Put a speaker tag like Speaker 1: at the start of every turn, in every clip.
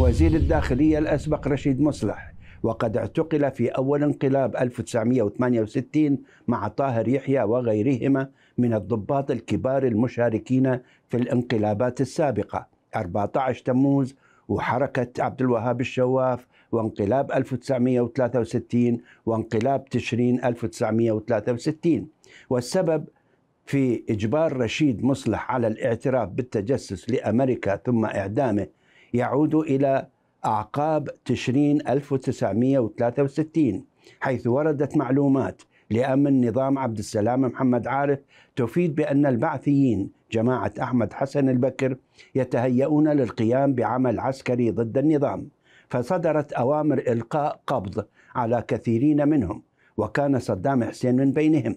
Speaker 1: وزير الداخلية الأسبق رشيد مصلح وقد اعتقل في أول انقلاب 1968 مع طاهر يحيى وغيرهما من الضباط الكبار المشاركين في الانقلابات السابقة 14 تموز وحركة عبد الوهاب الشواف وانقلاب 1963 وانقلاب تشرين 1963 والسبب في إجبار رشيد مصلح على الاعتراف بالتجسس لأمريكا ثم إعدامه يعود إلى أعقاب تشرين 1963 حيث وردت معلومات لأمن نظام عبد السلام محمد عارف تفيد بأن البعثيين جماعة أحمد حسن البكر يتهيئون للقيام بعمل عسكري ضد النظام فصدرت أوامر إلقاء قبض على كثيرين منهم وكان صدام حسين من بينهم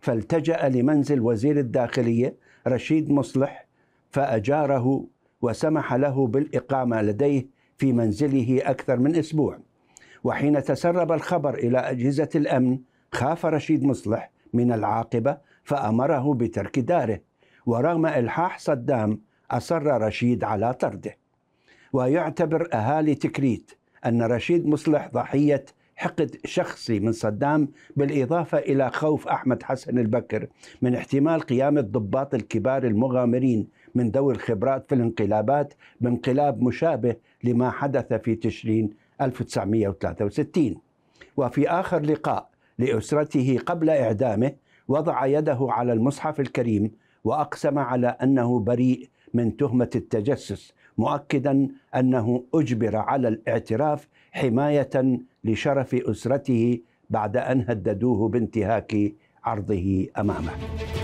Speaker 1: فالتجأ لمنزل وزير الداخلية رشيد مصلح فأجاره وسمح له بالإقامة لديه في منزله أكثر من أسبوع وحين تسرب الخبر إلى أجهزة الأمن خاف رشيد مصلح من العاقبة فأمره بترك داره ورغم إلحاح صدام أصر رشيد على طرده ويعتبر أهالي تكريت أن رشيد مصلح ضحية حقد شخصي من صدام بالإضافة إلى خوف أحمد حسن البكر من احتمال قيام الضباط الكبار المغامرين من ذوي الخبرات في الانقلابات بانقلاب مشابه لما حدث في تشرين 1963 وفي آخر لقاء لأسرته قبل إعدامه وضع يده على المصحف الكريم وأقسم على أنه بريء من تهمة التجسس مؤكدا انه اجبر على الاعتراف حمايه لشرف اسرته بعد ان هددوه بانتهاك عرضه امامه